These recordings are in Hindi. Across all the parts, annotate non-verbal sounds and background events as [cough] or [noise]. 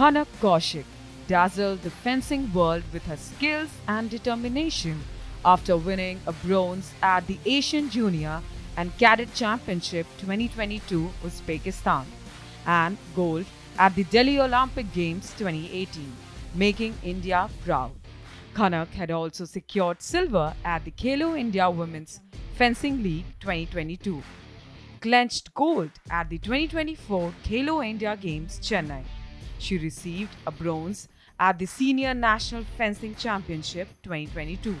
Khanak Kaushik dazzled the fencing world with her skills and determination after winning a bronze at the Asian Junior and Cadet Championship 2022 Uzbekistan and gold at the Delhi Olympic Games 2018, making India proud. Khanak had also secured silver at the Kelo India Women's Fencing League 2022, clinched gold at the 2024 Kelo India Games Chennai she received a bronze at the Senior National Fencing Championship 2022.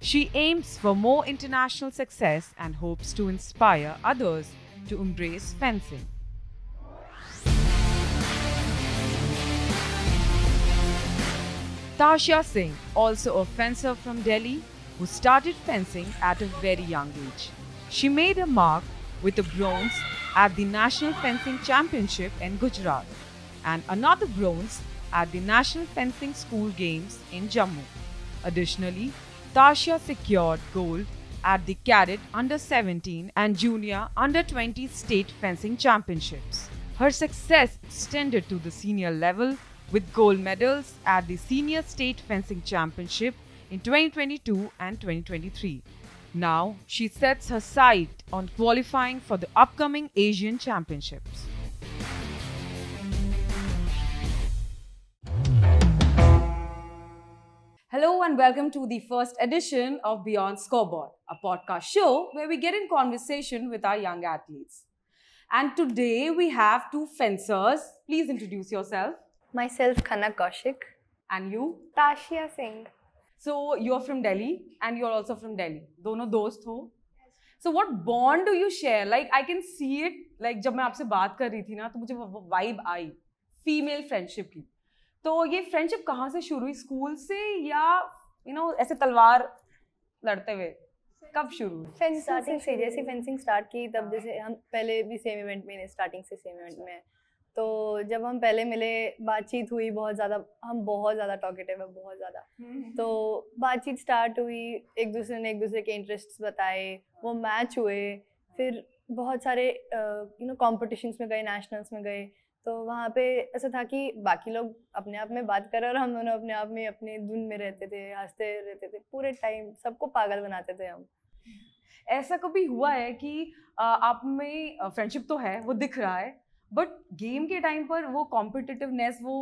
She aims for more international success and hopes to inspire others to embrace fencing. Tasha Singh, also a fencer from Delhi, who started fencing at a very young age. She made a mark with a bronze at the National Fencing Championship in Gujarat and another bronze at the National Fencing School Games in Jammu. Additionally, Tasha secured gold at the Cadet Under 17 and Junior Under 20 State Fencing Championships. Her success extended to the senior level with gold medals at the Senior State Fencing Championship in 2022 and 2023. Now, she sets her sight on qualifying for the upcoming Asian Championships. Hello and welcome to the first edition of Beyond Scoreboard, a podcast show where we get in conversation with our young athletes. And today we have two fencers. Please introduce yourself. Myself, Kanak Kaushik. And you? Tashia Singh. So you're from Delhi and you're also from Delhi. दोनों दोस्त हो what bond do you share? Like I can see it. Like जब मैं आपसे बात कर रही थी ना तो मुझे vibe आई female friendship की तो ये फ्रेंडशिप कहाँ से शुरू हुई स्कूल से या यू नो ऐसे तलवार लड़ते हुए कब शुरू स्टार्टिंग से जैसे फेंसिंग स्टार्ट की तब हाँ। जैसे हम पहले भी सेम इवेंट में स्टार्टिंग से सेम इवेंट में तो जब हम पहले मिले बातचीत हुई बहुत ज़्यादा हम बहुत ज़्यादा टॉकेटिव है बहुत ज़्यादा हम्म। तो बातचीत स्टार्ट हुई एक दूसरे ने एक दूसरे के इंटरेस्ट बताए वो मैच हुए फिर बहुत सारे यू नो कॉम्पिटिशन्स में गए नेशनल्स में गए तो वहाँ पे ऐसा था कि बाकी लोग अपने आप में बात कर रहे और हम दोनों अपने आप में अपने धुन में रहते थे हंसते रहते थे पूरे टाइम सबको पागल बनाते थे हम ऐसा कभी हुआ है कि आप में फ्रेंडशिप तो है वो दिख रहा है बट गेम के टाइम पर वो कॉम्पिटिटिवनेस वो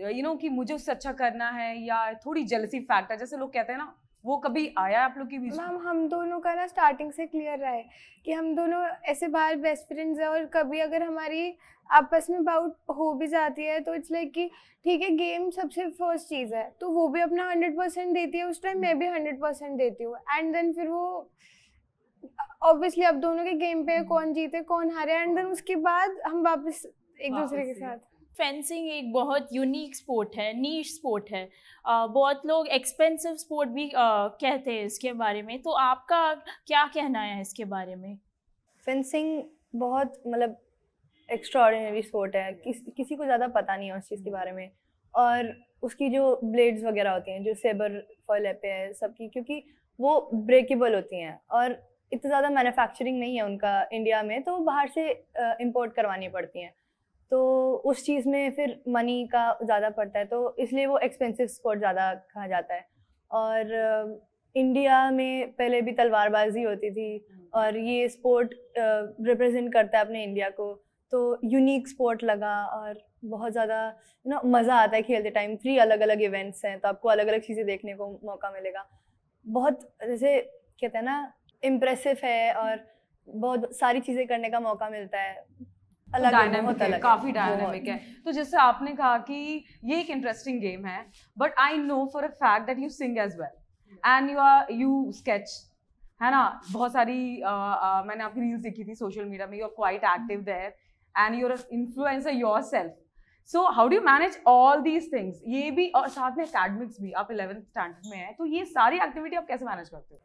यू you नो know, कि मुझे उससे अच्छा करना है या थोड़ी जलसी फैक्ट है जैसे लोग कहते हैं ना वो कभी आया आप लोग की बीच मैम हम दोनों का ना स्टार्टिंग से क्लियर रहा है कि हम दोनों ऐसे बाहर बेस्ट फ्रेंड्स हैं और कभी अगर हमारी आपस में बाउट हो भी जाती है तो इट्स लाइक कि ठीक है गेम सबसे फर्स्ट चीज़ है तो वो भी अपना हंड्रेड परसेंट देती है उस टाइम मैं भी हंड्रेड परसेंट देती हूँ एंड देन फिर वो ऑब्वियसली अब दोनों के गेम पे हम्म। कौन जीते कौन हारे एंड देन उसके बाद हम वापस एक दूसरे के साथ फेंसिंग एक बहुत यूनिक स्पोर्ट है नीच स्पोर्ट है आ, बहुत लोग एक्सपेंसिव स्पोर्ट भी आ, कहते हैं इसके बारे में तो आपका क्या कहना है इसके बारे में फेंसिंग बहुत मतलब एक्स्ट्रॉर्डिनरी स्पोर्ट है किस, किसी को ज़्यादा पता नहीं है उस चीज़ के बारे में और उसकी जो ब्लेड्स वगैरह होती हैं जो सेबर फॉल एपे है सबकी क्योंकि वो ब्रेकेबल होती हैं और इतना ज़्यादा मैन्युफैक्चरिंग नहीं है उनका इंडिया में तो बाहर से इम्पोर्ट करवानी पड़ती हैं तो उस चीज़ में फिर मनी का ज़्यादा पड़ता है तो इसलिए वो एक्सपेंसिव स्पोर्ट ज़्यादा कहा जाता है और इंडिया में पहले भी तलवारबाजी होती थी हम्म। और ये स्पोर्ट रिप्रेजेंट करता है अपने इंडिया को तो यूनिक स्पोर्ट लगा और बहुत ज़्यादा ना मज़ा आता है खेलते टाइम थ्री अलग अलग इवेंट्स हैं तो आपको अलग अलग चीज़ें देखने को मौका मिलेगा बहुत जैसे कहते हैं ना इम्प्रेसिव है और बहुत सारी चीज़ें करने का मौका मिलता है अलग है काफ़ी डायनामिक है तो जैसे आपने कहा कि ये एक इंटरेस्टिंग गेम है but I know for a fact that you sing as well and you are you sketch है ना बहुत सारी मैंने आपकी रील्स देखी थी सोशल मीडिया में you are quite active there and you're influencer yourself so how do manage all these things ये भी और साथ में अकेडमिक्स भी आप इलेवेंथ स्टैंडर्ड में हैं तो ये सारी एक्टिविटी आप कैसे मैनेज करते हो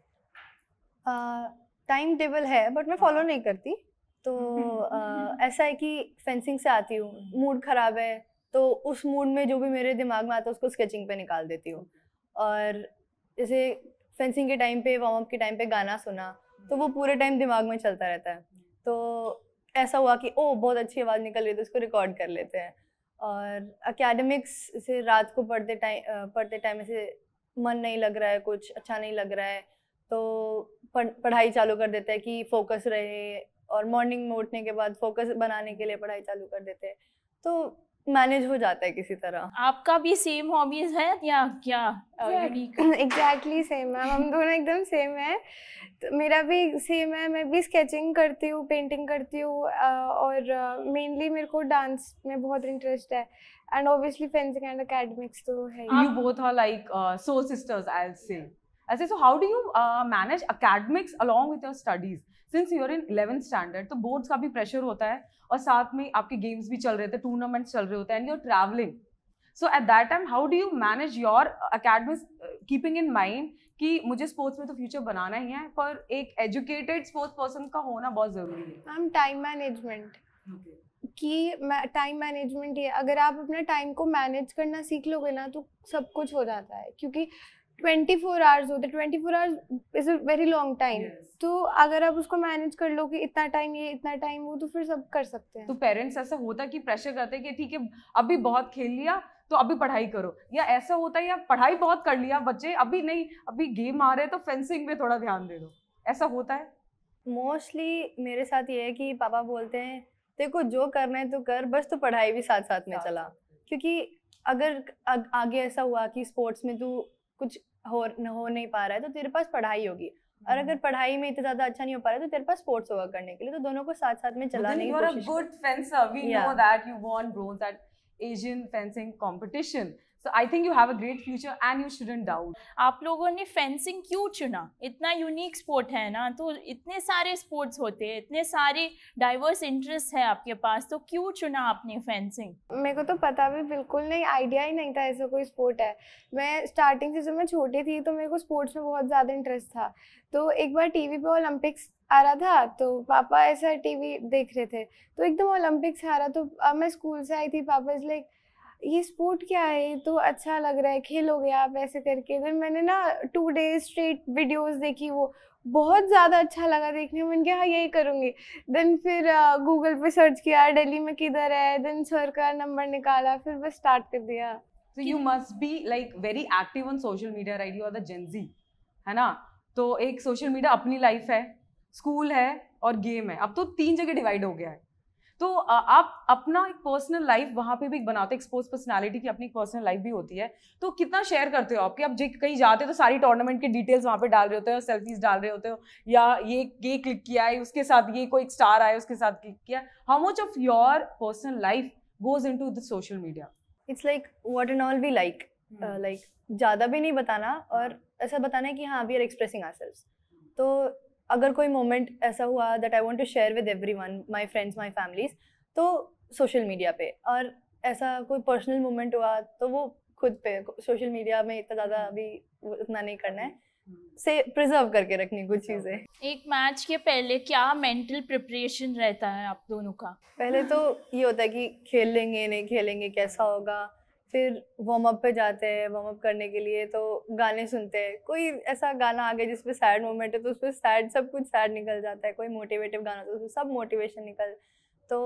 टाइम टेबल है बट मैं फॉलो हाँ। नहीं करती तो आ, [laughs] ऐसा है कि फेंसिंग से आती हूँ मूड खराब है तो उस मूड में जो भी मेरे दिमाग में आता है उसको स्केचिंग पे निकाल देती हूँ और जैसे फेंसिंग के टाइम पे वार्म अप के टाइम पे गाना सुना तो वो पूरे टाइम दिमाग में चलता रहता है तो ऐसा हुआ कि ओ बहुत अच्छी आवाज़ निकल रही है तो उसको रिकॉर्ड कर लेते हैं और अकेडमिक्स से रात को पढ़ते टाइम पढ़ते टाइम ऐसे मन नहीं लग रहा है कुछ अच्छा नहीं लग रहा है तो पढ़, पढ़ाई चालू कर देते हैं कि फोकस रहे और मॉर्निंग में उठने के बाद फोकस बनाने के लिए पढ़ाई चालू कर देते हैं तो मैनेज हो जाता है किसी तरह आपका भी सेम हॉबीज है या क्या एग्जैक्टली सेम [laughs] है हम दोनों एकदम सेम है तो मेरा भी सेम है मैं भी स्केचिंग करती हूँ पेंटिंग करती हूँ और मेनली मेरे को डांस में बहुत इंटरेस्ट है and obviously fencing and academics तो है you both are like so sisters I will say I say so how do you manage academics along with your studies since you're in eleven standard तो बोर्ड्स का भी प्रेशर होता है और साथ में आपके गेम्स भी चल रहे थे टूर्नामेंट्स चल रहे होते हैं and you're travelling so at that time how do you manage your academics keeping in mind कि मुझे स्पोर्ट्स में तो फ्यूचर बनाना ही है पर एक एजुकेटेड स्पोर्ट्स पर्सन का होना बहुत ज़रूरी है मैम टाइम मैनेजमेंट कि टाइम मैनेजमेंट ये अगर आप अपना टाइम को मैनेज करना सीख लोगे ना तो सब कुछ हो जाता है क्योंकि ट्वेंटी फोर आवर्स होते twenty four hours is a very long time तो अगर आप उसको मैनेज कर लो कि इतना टाइम ये इतना टाइम वो तो फिर सब कर सकते हैं तो पेरेंट्स ऐसा होता कि प्रेशर करते कि ठीक है अभी बहुत खेल लिया तो अभी पढ़ाई करो या ऐसा होता है या पढ़ाई बहुत कर लिया बच्चे अभी नहीं अभी गेम आ रहे हैं तो फेंसिंग पर थोड़ा ध्यान दे दो ऐसा होता है मोस्टली मेरे साथ ये है कि पापा बोलते हैं देखो जो करना है तो कर बस तो पढ़ाई भी साथ साथ में चला क्योंकि अगर आगे ऐसा हुआ कि स्पोर्ट्स में तू कुछ हो हो नहीं पा रहा है तो तेरे पास पढ़ाई होगी और अगर हम्म। पढ़ाई में इतना ज्यादा अच्छा नहीं हो पा रहा है तो तेरे पास स्पोर्ट्स होगा करने के लिए तो दोनों को साथ साथ में चलाने की कोशिश good fencer we know that you want bronze at Asian fencing competition so I think you have a great future and you shouldn't doubt आप लोगों ने फेंसिंग क्यों चुना इतना यूनिक स्पोर्ट है ना तो इतने सारे स्पोर्ट्स होते हैं इतने सारे डाइवर्स इंटरेस्ट है आपके पास तो क्यों चुना आपने फेंसिंग मेरे को तो पता भी बिल्कुल नहीं आइडिया ही नहीं था ऐसा कोई स्पोर्ट है मैं स्टार्टिंग से जब मैं छोटी थी तो मेरे को स्पोर्ट्स में बहुत ज़्यादा इंटरेस्ट था तो एक बार टीवी पे ओलंपिक्स आ रहा था तो पापा ऐसा टीवी देख रहे थे तो एकदम ओलंपिक्स आ रहा तो अब मैं स्कूल से आई थी पापा इज लाइक ये स्पोर्ट क्या है तो अच्छा लग रहा है खेलोगे आप ऐसे करके देन मैंने ना टू डेज स्ट्रेट वीडियोस देखी वो बहुत ज़्यादा अच्छा लगा देखने में इनके हाँ यही करूँगी देन फिर गूगल पे सर्च किया दिल्ली में किधर है देन सर का नंबर निकाला फिर बस स्टार्ट कर दिया so you must be like very active on social media right you are the GenZ है ना तो एक सोशल मीडिया अपनी लाइफ है स्कूल है और गेम है अब तो तीन जगह डिवाइड हो गया है तो आप अपना एक पर्सनल लाइफ वहाँ पे भी बनाते एक्सपोज पर्सनैलिटी की अपनी पर्सनल लाइफ भी होती है तो कितना शेयर करते हो आपके आप जब कहीं जाते हो तो सारी टूर्नामेंट की डिटेल्स वहाँ पे डाल रहे होते हो सेल्फीज डाल रहे होते हो या ये ये क्लिक किया है उसके साथ ये कोई स्टार आया उसके साथ क्लिक किया how much of your personal life goes into the social media it's like what and all we like like ज़्यादा भी नहीं बताना और hmm. ऐसा बताना है कि हाँ वी आर एक्सप्रेसिंग आर तो अगर कोई मोमेंट ऐसा हुआ that I want to share with everyone my friends my families तो सोशल मीडिया पे और ऐसा कोई पर्सनल मोमेंट हुआ तो वो खुद पे सोशल मीडिया में इतना ज़्यादा हम्म। अभी उतना नहीं करना है हम्म। से प्रिजर्व करके रखनी कुछ चीज़ें एक मैच के पहले क्या मेंटल प्रिपरेशन रहता है आप दोनों का पहले तो ये होता है कि खेल लेंगे नहीं खेलेंगे कैसा होगा फिर वार्म अप पे जाते हैं वार्म अप करने के लिए तो गाने सुनते हैं कोई ऐसा गाना आ गया जिसपे सैड मोमेंट है तो उसमें सैड सब कुछ सैड निकल जाता है कोई मोटिवेटिव गाना तो उसमें सब मोटिवेशन निकल तो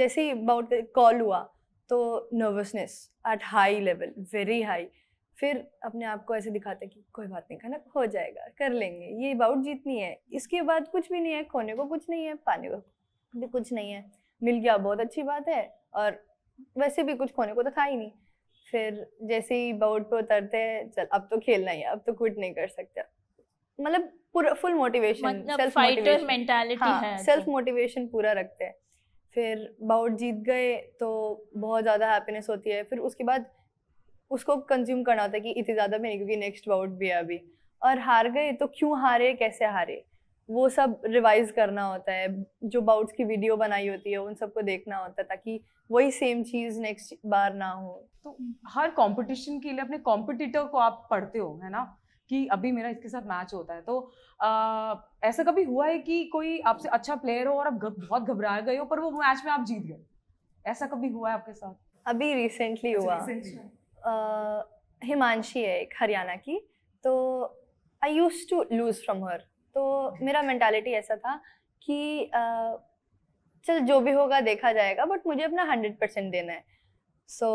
जैसे ही अबाउट कॉल हुआ तो nervousness at high level very high फिर अपने आप को ऐसे दिखाते कि कोई बात नहीं खाना हो जाएगा कर लेंगे ये बाउट जीतनी है इसके बाद कुछ भी नहीं है खोने को कुछ नहीं है पाने को भी कुछ नहीं है मिल गया बहुत अच्छी बात है और वैसे भी कुछ खोने को तो था ही नहीं फिर जैसे ही बोर्ड पे उतरते हैं चल अब तो खेलना ही है अब तो क्विट नहीं कर सकते मतलब पूरा full motivation self fighter mentality है सेल्फ मोटिवेशन तो। पूरा रखते हैं फिर बाउट जीत गए तो बहुत ज़्यादा हैप्पीनेस होती है फिर उसके बाद उसको कंज्यूम करना होता है कि इतनी ज़्यादा भी नहीं क्योंकि नेक्स्ट बाउट भी है अभी और हार गए तो क्यों हारे कैसे हारे वो सब रिवाइज करना होता है जो बाउट्स की वीडियो बनाई होती है उन सबको देखना होता है ताकि वही सेम चीज़ नेक्स्ट बार ना हो तो हर कंपटीशन के लिए अपने कॉम्पिटिटर को आप पढ़ते हो है ना कि अभी मेरा इसके साथ मैच होता है तो आ, ऐसा कभी हुआ है कि कोई आपसे अच्छा प्लेयर हो और आप गब, बहुत घबरा गए हो पर वो मैच में आप जीत गए ऐसा कभी हुआ है आपके साथ अभी रिसेंटली अच्छा, हुआ हिमांशी है एक हरियाणा की तो I used to lose from her तो मेरा मैंटालिटी ऐसा था कि चल जो भी होगा देखा जाएगा बट मुझे अपना हंड्रेड परसेंट देना है सो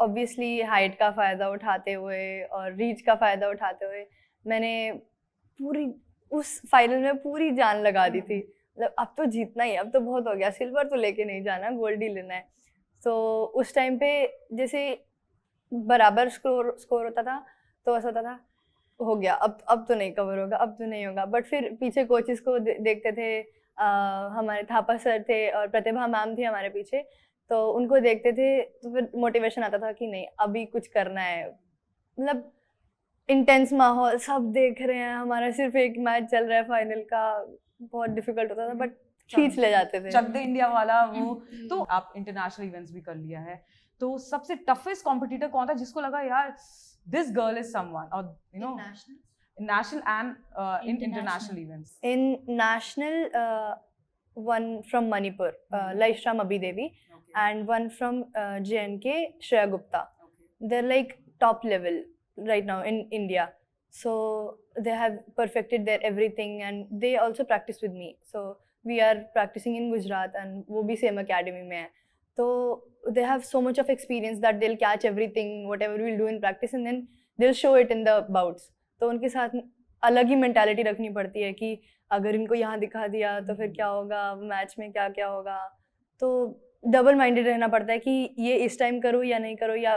ऑब्वियसली हाइट का फ़ायदा उठाते हुए और रीच का फ़ायदा उठाते हुए मैंने पूरी उस फाइनल में पूरी जान लगा दी थी हम्म। मतलब अब तो जीतना ही अब तो बहुत हो गया सिल्वर तो लेके नहीं जाना गोल्ड ही लेना है सो so, उस टाइम पे जैसे बराबर स्कोर स्कोर होता था तो ऐसा होता था हो गया अब अब तो नहीं कवर होगा अब तो नहीं होगा बट फिर पीछे कोचेस को दे, देखते थे आ, हमारे थापा सर थे और प्रतिभा मैम थी हमारे पीछे तो उनको देखते थे तो फिर मोटिवेशन आता था कि नहीं अभी कुछ करना है मतलब इंटेंस माहौल सब देख रहे हैं हमारा सिर्फ एक मैच चल रहा है फाइनल का बहुत डिफिकल्ट होता था बट हम्म, खींच ले जाते थे चक इंडिया वाला वो [laughs] तो आप इंटरनेशनल इवेंट्स भी कर लिया है तो सबसे टफेस्ट कॉम्पिटिटर कौन था जिसको लगा यार this girl is someone or you know in national and uh, in international events in national uh, one from manipur uh, mm-hmm. laishram abidevi okay. and one from uh, jnk shreya gupta okay. they're like top level right now in india so they have perfected their everything and they also practice with me so we are practicing in gujarat and wo bhi same academy mein hai have so much of experience that they'll catch everything whatever we'll do in practice in then they'll show it in the bouts. तो उनके साथ अलग ही मैंटेलिटी रखनी पड़ती है कि अगर इनको यहाँ दिखा दिया तो फिर क्या होगा मैच में क्या क्या होगा तो डबल माइंडेड रहना पड़ता है कि ये इस टाइम करो या नहीं करो या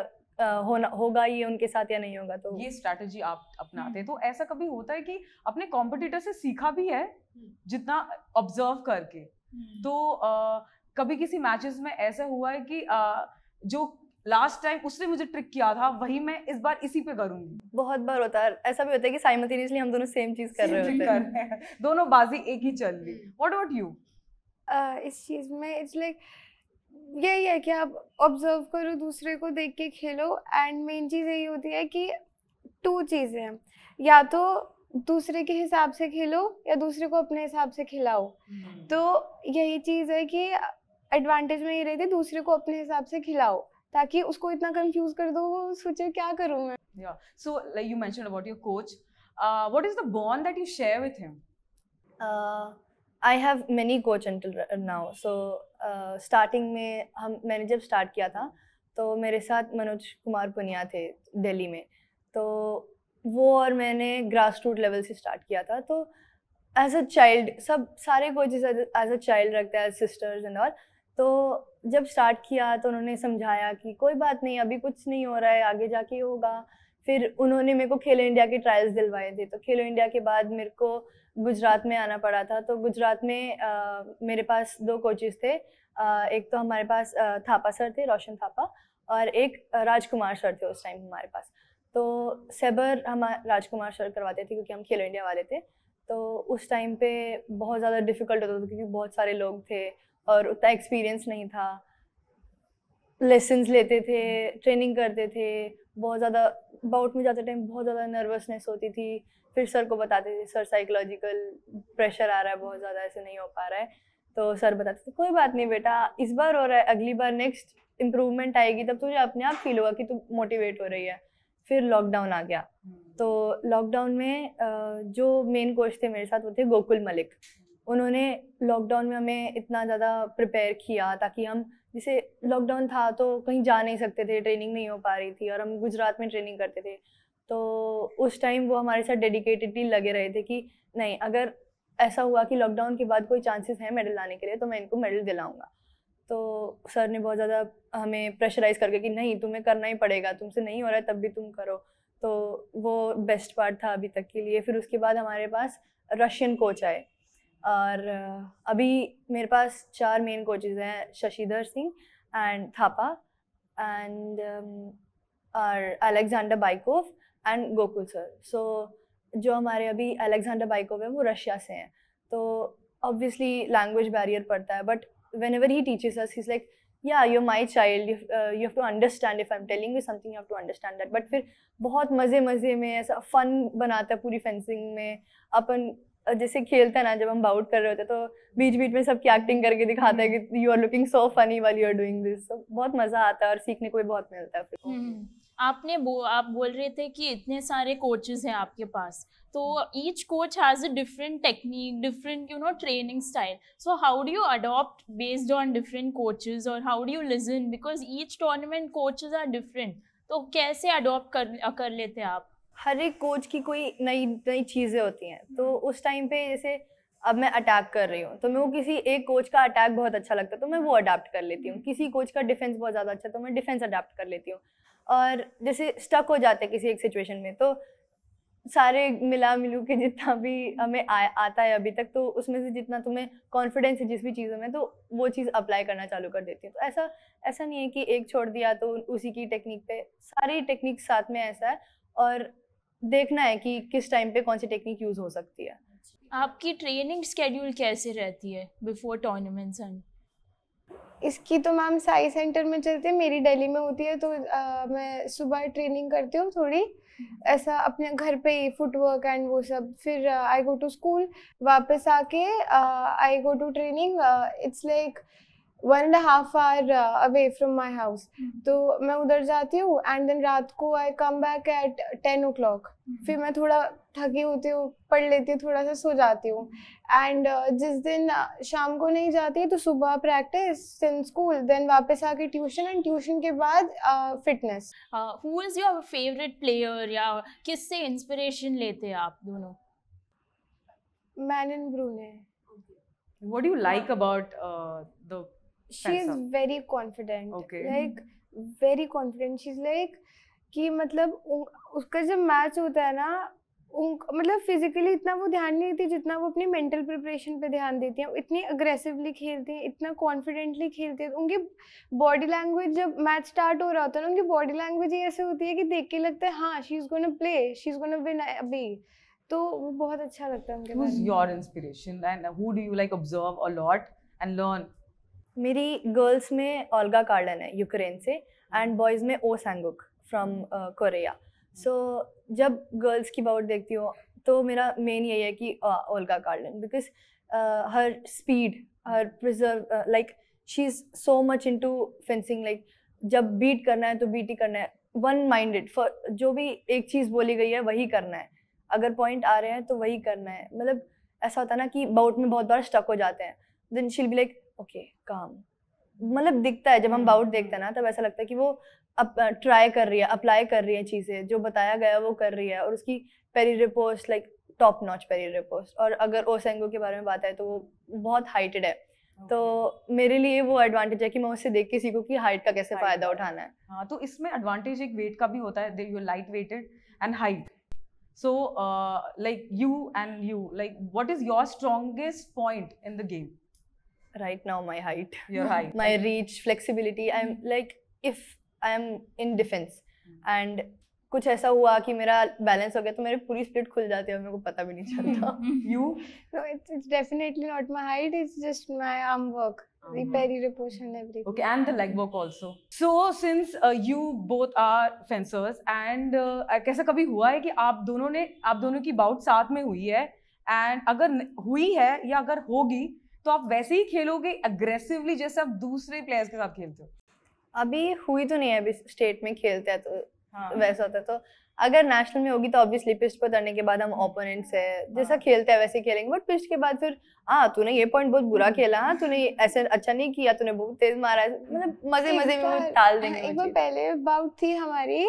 होना होगा ये उनके साथ या नहीं होगा तो ये स्ट्रैटेजी आप अपनाते हैं हम्म। तो ऐसा कभी होता है कि अपने कॉम्पिटिटर से सीखा भी है हम्म। जितना ऑब्जर्व करके हम्म। तो कभी किसी मैचेस में ऐसा हुआ है कि आ, जो लास्ट टाइम उसने मुझे ट्रिक किया था वही मैं इस बार इसी पे करूंगी बहुत बार होता है ऐसा भी होता है कि साइमल्टेनियसली हम दोनों सेम चीज कर रहे होते हैं दोनों बाजी एक ही चल रही व्हाट अबाउट यू इस चीज में इट्स लाइक यही है कि आप ऑब्जर्व करो दूसरे को देख के खेलो एंड मेन चीज़ यही होती है कि टू चीज़ें या तो दूसरे के हिसाब से खेलो या दूसरे को अपने हिसाब से खिलाओ हम्म। तो यही चीज़ है कि एडवांटेज में ही रहती है दूसरे को अपने हिसाब से खिलाओ ताकि उसको इतना कंफ्यूज कर दो वो सोचे क्या करूं मैं yeah so like you mentioned about your coach uh, what is the bond that you share with him uh, i have many coach until now uh, में हम मैंने जब स्टार्ट किया था तो मेरे साथ मनोज कुमार पुनिया थे दिल्ली में तो वो और मैंने ग्रास रूट लेवल से स्टार्ट किया था तो एज अ चाइल्ड सब सारे कोचेज एज अ चाइल्ड रखते हैं सिस्टर्स एंड ऑल तो जब स्टार्ट किया तो उन्होंने समझाया कि कोई बात नहीं अभी कुछ नहीं हो रहा है आगे जाके होगा फिर उन्होंने मेरे को खेलो इंडिया के ट्रायल्स दिलवाए थे तो खेलो इंडिया के बाद मेरे को गुजरात में आना पड़ा था तो गुजरात में आ, मेरे पास दो कोचेस थे आ, एक तो हमारे पास आ, थापा सर थे रोशन थापा और एक राजकुमार सर थे उस टाइम हमारे पास तो सेबर हम राजकुमार सर करवाते थे क्योंकि हम खेलो इंडिया वाले थे तो उस टाइम पे बहुत ज़्यादा डिफ़िकल्ट होता था क्योंकि बहुत सारे लोग थे और उतना एक्सपीरियंस नहीं था लेसन्स लेते थे ट्रेनिंग करते थे बहुत ज़्यादा बाउट में जाते टाइम बहुत ज़्यादा नर्वसनेस होती थी फिर सर को बताते थे सर साइकोलॉजिकल प्रेशर आ रहा है बहुत ज़्यादा ऐसे नहीं हो पा रहा है तो सर बताते थे कोई बात नहीं बेटा इस बार हो रहा है अगली बार नेक्स्ट इम्प्रूवमेंट आएगी तब तुझे अपने आप फील होगा कि तू मोटिवेट हो रही है फिर लॉकडाउन आ गया हम्म। तो लॉकडाउन में जो मेन कोच थे मेरे साथ वो थे गोकुल मलिक उन्होंने लॉकडाउन में हमें इतना ज़्यादा प्रिपेयर किया ताकि हम जैसे लॉकडाउन था तो कहीं जा नहीं सकते थे ट्रेनिंग नहीं हो पा रही थी और हम गुजरात में ट्रेनिंग करते थे तो उस टाइम वो हमारे साथ डेडिकेटेडली लगे रहे थे कि नहीं अगर ऐसा हुआ कि लॉकडाउन के बाद कोई चांसेस हैं मेडल लाने के लिए तो मैं इनको मेडल दिलाऊंगा तो सर ने बहुत ज़्यादा हमें प्रेशराइज करके कि नहीं तुम्हें करना ही पड़ेगा तुमसे नहीं हो रहा है तब भी तुम करो तो वो बेस्ट पार्ट था अभी तक के लिए फिर उसके बाद हमारे पास रशियन कोच आए और अभी मेरे पास चार मेन कोचेज हैं Shashidhar Singh and Thapa and um, और Alexander Bykov and Gokul sir so जो हमारे अभी अलेक्जेंडर बाइकोव है वो रशिया से हैं तो ऑब्वियसली लैंग्वेज बैरियर पड़ता है but whenever he teaches us is like या you my child you have to understand if I am telling you something you have to understand that but फिर बहुत मज़े मज़े में ऐसा फ़न बनाता है पूरी फेंसिंग में अपन जैसे खेलते ना जब हम बाउट कर रहे होते तो बीच बीच में सबकी एक्टिंग करके दिखाते हैं कि you are looking so funny वाली you are doing this so बहुत मजा आता है और सीखने को भी बहुत मिलता है हम्म, हम्म। आपने बो आप बोल रहे थे कि इतने सारे कोचेस हैं आपके पास तो each coach has a different technique different you know training style so how do you adopt based on different coaches और how do you listen because each tournament coaches are different तो कैसे अडॉप्ट कर कर लेते हैं आप हर एक कोच की कोई नई नई चीज़ें होती हैं तो हम्म। उस टाइम पे जैसे अब मैं अटैक कर रही हूँ तो मेरे को किसी एक कोच का अटैक बहुत अच्छा लगता है तो मैं वो अडाप्ट कर लेती हूँ हम्म। किसी कोच का डिफेंस बहुत ज़्यादा अच्छा तो मैं डिफेंस अडाप्ट कर लेती हूँ और जैसे स्टक हो जाते हैं किसी एक सिचुएशन में तो सारे मिला मिलू के जितना भी हम्म। हमें आ, आता है अभी तक तो उसमें से जितना तुम्हें कॉन्फिडेंस है जिस भी चीज़ों में तो वो चीज़ अप्लाई करना चालू कर देती हूँ तो ऐसा ऐसा नहीं है कि एक छोड़ दिया तो उसी की टेक्निक पे सारी टेक्निक साथ में ऐसा है और देखना है कि किस टाइम पे कौन सी टेक्निक यूज हो सकती है आपकी ट्रेनिंग स्केड्यूल कैसे रहती है बिफोर टूर्नामेंट्स एंड इसकी तो मैम साई सेंटर में चलती है मेरी दिल्ली में होती है तो आ, मैं सुबह ट्रेनिंग करती हूँ थोड़ी ऐसा अपने घर पे ही फुटवर्क एंड वो सब फिर आई गो टू स्कूल वापस आके I go to training it's like one and half hour away from my house तो मैं उधर जाती हूँ एंड देन रात को I come back at ten o'clock फिर मैं थोड़ा थकी होती हूँ पढ़ लेती हूँ थोड़ा सा सो जाती हूँ एंड hmm. uh, जिस दिन uh, शाम को नहीं जाती तो सुबह प्रैक्टिस सिन स्कूल देन वापस आके ट्यूशन एंड ट्यूशन के बाद fitness who is your favourite player या किससे इंस्पिरेशन लेते हैं आप दोनों मैन एंड ब्रूने What do you like about uh, the she is very confident okay. like very confident she's like कि मतलब उसका जब मैच होता है ना मतलब फिजिकली इतना वो ध्यान नहीं देती जितना वो अपनी मेंटल प्रिपरेशन पे ध्यान देती है इतनी अग्रेसिवली खेलती है इतना कॉन्फिडेंटली खेलती है उनकी बॉडी लैंग्वेज जब मैच स्टार्ट हो रहा होता है ना उनकी बॉडी लैंग्वेज ही ऐसे होती है कि देख के लगता है हाँ she is gonna play she is gonna win अभी तो वो बहुत अच्छा लगता है उनके your inspiration and who do you like observe a lot and learn मेरी गर्ल्स में ओल्गा कार्डन है यूक्रेन से एंड बॉयज़ में ओ सेंगुक फ्रॉम कोरिया सो जब गर्ल्स की बाउट देखती हूँ तो मेरा मेन यही है कि Olga Kharlan because her speed her preserve like she is so much into fencing like जब बीट करना है तो बीट ही करना है वन माइंडेड फॉर जो भी एक चीज़ बोली गई है वही करना है अगर पॉइंट आ रहे हैं तो वही करना है मतलब ऐसा होता है ना कि बाउट में बहुत बार स्टक हो जाते हैं then she'll be like okay काम मतलब दिखता है जब हम बाउट hmm. देखते हैं ना तब ऐसा लगता है कि वो अप ट्राई कर रही है अप्लाई कर रही है चीज़ें जो बताया गया वो कर रही है और उसकी parry riposte like top notch parry riposte और अगर ओसेंगो के बारे में बात है तो वो बहुत हाइटेड है तो मेरे लिए वो एडवांटेज है कि मैं उससे देख के सीखूं कि हाइट का कैसे फायदा उठाना है हाँ तो इसमें एडवांटेज एक वेट का भी होता है you light weighted and height so like you and you like what is your strongest point in the game right now my height your [laughs] height my reach flexibility i'm mm like if i am in defense mm and कुछ ऐसा हुआ कि मेरा बैलेंस हो गया तो मेरे पूरी स्प्लिट खुल जाती है और मेरे को पता भी नहीं चलता you know it's definitely not my height it's just my arm work repetition everything okay and the leg work also so since you both are fencers and कैसा कभी हुआ है कि आप दोनों ने आप दोनों की बाउट साथ में हुई है एंड अगर हुई है या अगर होगी तो आप वैसे ही खेलोगे अग्रेसिवली जैसे आप दूसरे प्लेयर्स के साथ खेलते हो अभी हुई तो नहीं है अभी स्टेट में खेलते हैं तो हाँ. वैसा होता है तो अगर नेशनल में होगी तो ऑब्वियसली पिस्ट पर उतरने के बाद हम ओपोनेंट्स है जैसा हाँ। खेलते हैं वैसे खेलेंगे बट पिस्ट के बाद फिर हाँ तूने ये पॉइंट बहुत बुरा [laughs] खेला हाँ तूने ऐसे अच्छा नहीं किया तूने बहुत तेज मारा मतलब मजे मजे में टाल देंगे हाँ, एक बार पहले बाउट थी हमारी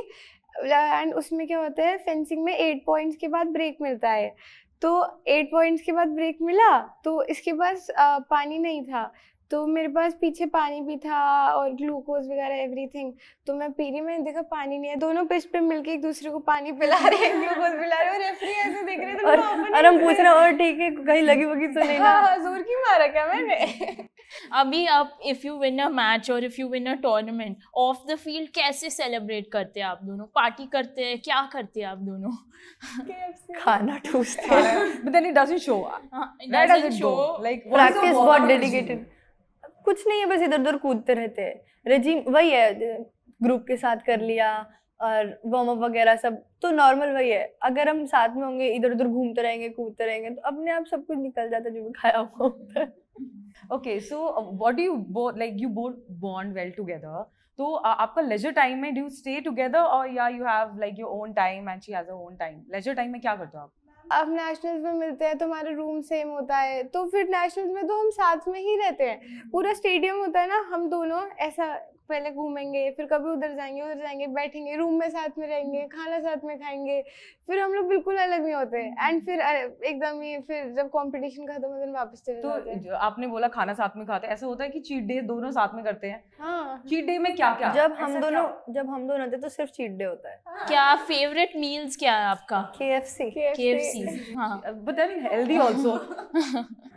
एंड उसमें क्या होता है फेंसिंग में एट पॉइंट्स के बाद ब्रेक मिलता है तो एट पॉइंट्स के बाद ब्रेक मिला तो इसके पास पानी नहीं था तो मेरे पास पीछे पानी भी था और ग्लूकोज वगैरह एवरीथिंग तो मैं पी रही मैंने देखा पानी नहीं है दोनों पिच पे मिलके एक दूसरे को पानी पिला रहे हैं ग्लूकोज पिला रहे और रेफरी ऐसे देख रहे थे और, और हम पूछ रहे और ठीक है कहीं लगी वगी तो नहीं [laughs] हाँ हा, जोर की मारा क्या मैंने [laughs] अभी आप if you win a match और if you win a tournament off the field कैसे सेलिब्रेट करते हैं आप दोनों पार्टी करते हैं क्या करते हैं आप दोनों खाना टूस्ट हैं but then it doesn't show that doesn't show like practice what dedicated कुछ नहीं है बस इधर उधर कूदते रहते हैं रजीम वही है ग्रुप के साथ कर लिया और वार्म अप वगैरह सब तो नॉर्मल वही है अगर हम साथ में होंगे इधर उधर घूमते रहेंगे कूदते रहेंगे तो अपने आप सब कुछ निकल जाता जो भी खाया हुआ है okay so what you both like you both bond well together तो आपका लेजर टाइम में डू स्टे टुगेदर और या you have like your own time and she has own time leisure time में क्या करते हो आप अब नेशनल्स में मिलते हैं तो हमारा रूम सेम होता है तो फिर नेशनल्स में तो हम साथ में ही रहते हैं पूरा स्टेडियम होता है ना हम दोनों ऐसा पहले घूमेंगे फिर कभी उधर जाएंगे उधर जाएंगे बैठेंगे रूम में साथ में रहेंगे खाना साथ में खाएंगे फिर हम लोग बिल्कुल अलग नहीं होते एंड फिर एकदम ही फिर जब कॉम्पिटिशन खत्म होता है वापस चले तो आपने बोला खाना साथ में खाते ऐसा होता है कि चीट डे दोनों साथ में करते हैं हाँ। चीट डे में क्या क्या जब हम दोनों जब हम दोनों होते तो सिर्फ चीट डे होता है हाँ। क्या फेवरेट मील्स क्या है आपका के एफ सी के एफ सी हाँ बट हेल्दी ऑल्सो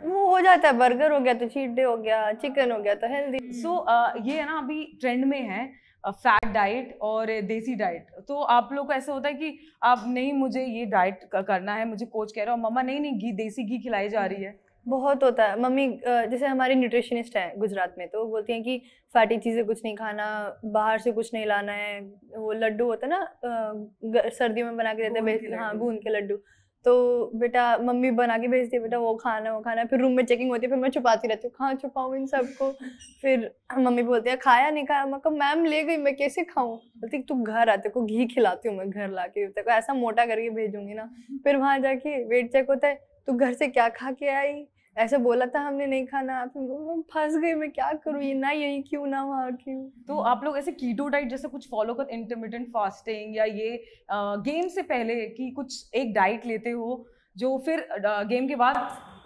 वो हो जाता है बर्गर हो गया तो चीट डे हो गया चिकन हो गया तो हेल्दी सो uh, ये है ना अभी ट्रेंड में है फैट डाइट और देसी डाइट तो आप लोग को ऐसा होता है कि आप नहीं मुझे ये डाइट करना है मुझे कोच कह रहा हूँ मम्मा नहीं नहीं घी देसी घी खिलाई जा रही है बहुत होता है मम्मी जैसे हमारे न्यूट्रिशनिस्ट हैं गुजरात में तो वो बोलती हैं कि फैटी चीज़ें कुछ नहीं खाना बाहर से कुछ नहीं लाना है वो लड्डू होता है ना सर्दियों में बना के देते हैं हाँ गूंद के लड्डू तो बेटा मम्मी बना के भेजती है बेटा वो खाना वो खाना फिर रूम में चेकिंग होती है फिर मैं छुपाती रहती हूँ कहाँ छुपाऊँ इन सबको फिर मम्मी बोलती है खाया नहीं खाया मैं कहा मैम ले गई मैं कैसे खाऊँ बोलती तू घर आते को घी खिलाती हूँ मैं घर ला के तेको ऐसा मोटा करके भेजूंगी ना फिर वहाँ जाके वेट चेक होता है तू घर से क्या खा के आई ऐसे बोला था हमने नहीं खाना आप फंस गई मैं क्या करूँ ये ना यही क्यों ना वहाँ क्यों तो आप लोग ऐसे कीटो डाइट जैसे कुछ फॉलो कर इंटरमीडियंट फास्टिंग या ये गेम से पहले कि कुछ एक डाइट लेते हो जो फिर गेम के बाद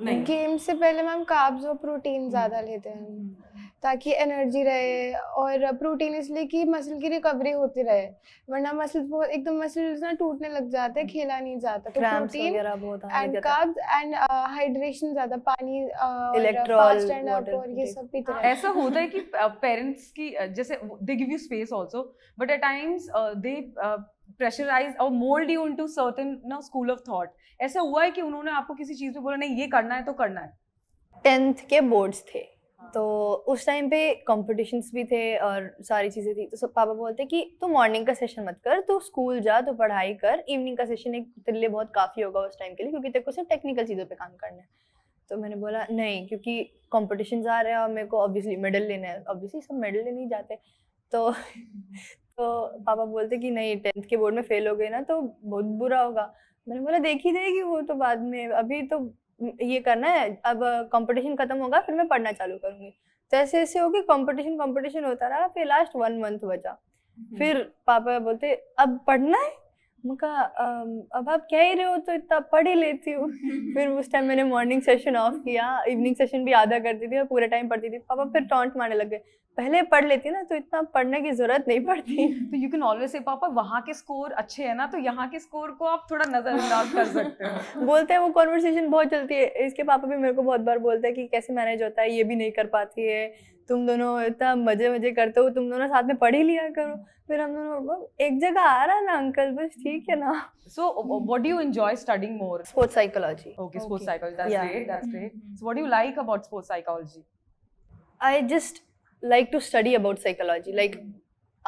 नहीं गेम से पहले मैम काब्स और प्रोटीन हम्म। ज़्यादा लेते हैं ताकि एनर्जी रहे और प्रोटीन इसलिए कि मसल की रिकवरी होती रहे वरना मसल बहुत एकदम मसल ना टूटने लग जाते हैं खेला नहीं जाता तो protein and carbs and hydration ज्यादा पानी इलेक्ट्रोल और ये सब पीते हाँ, रहे ऐसा होता है कि पेरेंट्स की जैसे they give you space also but at times they pressurise और mould you into certain no school of thought ऐसा हुआ है कि उन्होंने आपको किसी चीज़ में बोला नहीं ये करना है तो करना है टेंथ के बोर्ड्स थे हाँ। तो उस टाइम पे कॉम्पिटिशन्स भी थे और सारी चीज़ें थी तो सब पापा बोलते कि तू मॉर्निंग का सेशन मत कर तू स्कूल जा तू पढ़ाई कर इवनिंग का सेशन एक तेरे लिए बहुत काफ़ी होगा उस टाइम के लिए क्योंकि तेरे को सिर्फ टेक्निकल चीज़ों पे काम करना है तो मैंने बोला नहीं क्योंकि कॉम्पिटिशन आ रहे हैं और मेरे को ऑब्वियसली मेडल लेना है ऑब्वियसली सब मेडल लेने ही जाते तो [laughs] तो पापा बोलते कि नहीं टेंथ के बोर्ड में फेल हो गए ना तो बहुत बुरा होगा मैंने बोला ही देगी वो तो बाद में अभी तो ये करना है अब कंपटीशन खत्म होगा फिर मैं पढ़ना चालू करूंगी तो ऐसे ऐसे होगी कंपटीशन कंपटीशन होता रहा फिर लास्ट वन मंथ बचा हम्म। फिर पापा बोलते अब पढ़ना है मका अब आप कह ही रहे हो तो इतना पढ़ ही लेती हूँ [laughs] फिर उस टाइम मैंने मॉर्निंग सेशन ऑफ किया इवनिंग सेशन भी आधा करती थी और पूरा टाइम पढ़ती थी पापा फिर टॉन्ट मारने लग गए पहले पढ़ लेती ना तो इतना पढ़ने की जरूरत नहीं पड़ती [laughs] तो यू कैन ऑलवेज से पापा वहाँ के स्कोर अच्छे हैं ना तो यहाँ के स्कोर को आप थोड़ा नजरअंदाज कर सकते हैं [laughs] बोलते हैं वो कॉन्वर्सेशन बहुत चलती है इसके पापा भी मेरे को बहुत बार बोलते हैं कि कैसे मैनेज होता है ये भी नहीं कर पाती है तुम दोनों इतना मजे मजे करते हो तुम दोनों साथ में पढ़ ही लिया करो फिर हम दोनों एक जगह आ रहा ना अंकल बस ठीक है ना so what do you enjoy studying more sports psychology okay sports psychology that's great that's great so what do you like about sports psychology I just like to study about psychology like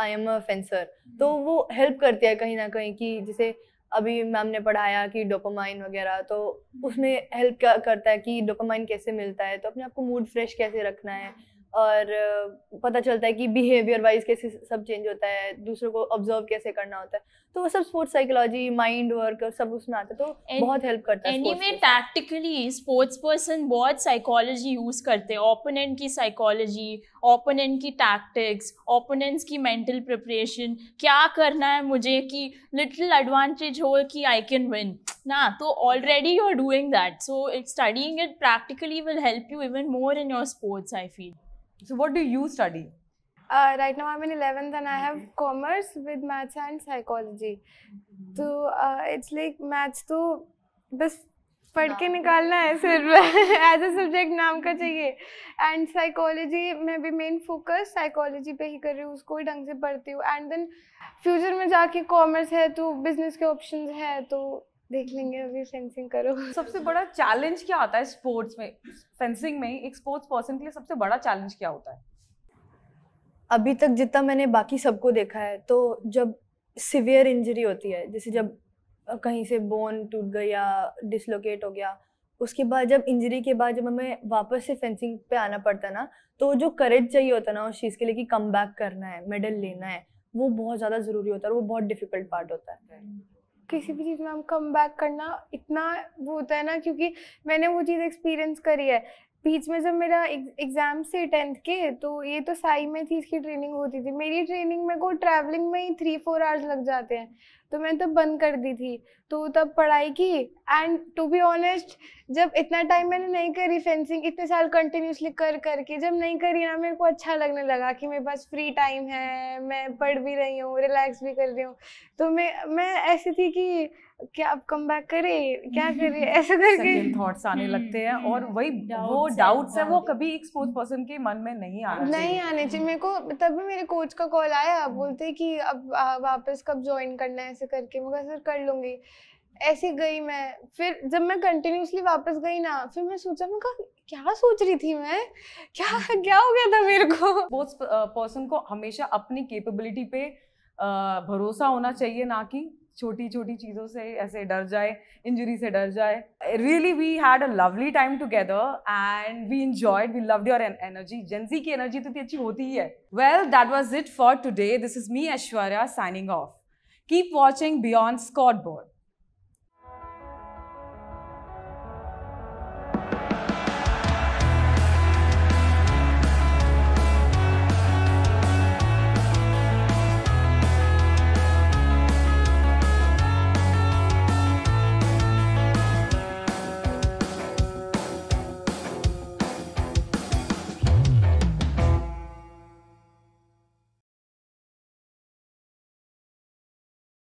I am a fencer तो वो हेल्प करती है कहीं ना कहीं कि जैसे अभी मैम ने पढ़ाया कि डोपामाइन वगैरह तो उसमें हेल्प करता है कि डोपामाइन कैसे मिलता है तो अपने आप को मूड फ्रेश कैसे रखना है और पता चलता है कि बिहेवियर वाइज कैसे सब चेंज होता है दूसरों को ऑब्जर्व कैसे करना होता है तो वो सब स्पोर्ट्स साइकोलॉजी माइंड वर्क सब उसमें आता है तो And, बहुत हेल्प करता है anyway tactically sports person बहुत साइकोलॉजी यूज करते हैं ओपोनेंट की साइकोलॉजी ओपोनेंट की टैक्टिक्स ओपोनेंट्स की मेंटल प्रिपरेशन क्या करना है मुझे कि लिटिल एडवांटेज हो कि आई कैन विन ना तो already you are doing that so it studying it practically will help you even more in your sports I feel So what do you study? Uh, right now I'm in 11th and I have commerce with maths and psychology. Mm-hmm. So uh, it's like maths to तो बस पढ़ के तो निकालना है [laughs] सिर्फ एज अ सब्जेक्ट नाम का चाहिए एंड साइकोलॉजी मैं भी मेन फोकस साइकोलॉजी पे ही कर रही हूँ उसको ही ढंग से पढ़ती हूँ एंड देन फ्यूचर में जाके कॉमर्स है तो बिजनेस के ऑप्शंस है तो देख लेंगे अभी फेंसिंग करो सबसे बड़ा चैलेंज क्या आता है स्पोर्ट्स में फेंसिंग में एक स्पोर्ट्स पर्सन के लिए सबसे बड़ा चैलेंज क्या होता है अभी तक जितना मैंने बाकी सबको देखा है तो जब सिवियर इंजरी होती है जैसे जब कहीं से बोन टूट गई या डिसलोकेट हो गया उसके बाद जब इंजरी के बाद जब हमें वापस से फेंसिंग पे आना पड़ता ना तो जो करेज चाहिए होता ना उस चीज़ के लिए कि कम करना है मेडल लेना है वो बहुत ज़्यादा ज़रूरी होता है वो बहुत डिफिकल्ट पार्ट होता है किसी भी चीज़ में हम कम बैक करना इतना वो होता है ना क्योंकि मैंने वो चीज़ एक्सपीरियंस करी है बीच में जब मेरा एग्ज़ाम से टेंथ के तो ये तो साई में थी इसकी ट्रेनिंग होती थी मेरी ट्रेनिंग में को ट्रैवलिंग में ही थ्री फोर आवर्स लग जाते हैं तो मैंने तब बंद कर दी थी तो तब पढ़ाई की एंड टू बी ऑनेस्ट जब इतना टाइम मैंने नहीं करी फेंसिंग इतने साल कंटिन्यूसली कर करके जब नहीं करी ना मेरे को अच्छा लगने लगा कि मेरे पास फ्री टाइम है मैं पढ़ भी रही हूँ रिलैक्स भी कर रही हूँ तो मैं मैं ऐसी थी कि क्या अब कम बैक करे क्या [laughs] करे ऐसे करके थॉट्स आने लगते हैं और हम्म, वही वो डाउट्स है वो कभी एक एक्सपोज पर्सन के मन में नहीं आना नहीं आने चाहिए मेरे को तभी मेरे कोच का कॉल आया बोलते कि अब वापस कब ज्वाइन करना है ऐसे करके मैं सर कर लूंगी ऐसी गई मैं फिर जब मैं कंटिन्यूसली वापस गई ना फिर मैं सोचा मैं क्या सोच रही थी मैं क्या क्या हो गया था मेरे को बोथ पर्सन uh, को हमेशा अपनी कैपेबिलिटी पे uh, भरोसा होना चाहिए ना कि छोटी छोटी चीज़ों से ऐसे डर जाए इंजरी से डर जाए really we had a lovely time together and we enjoyed we love your energy Jency की एनर्जी तो इतनी अच्छी होती ही है well that was it for today this is me Aishwarya signing off keep watching beyond Scott board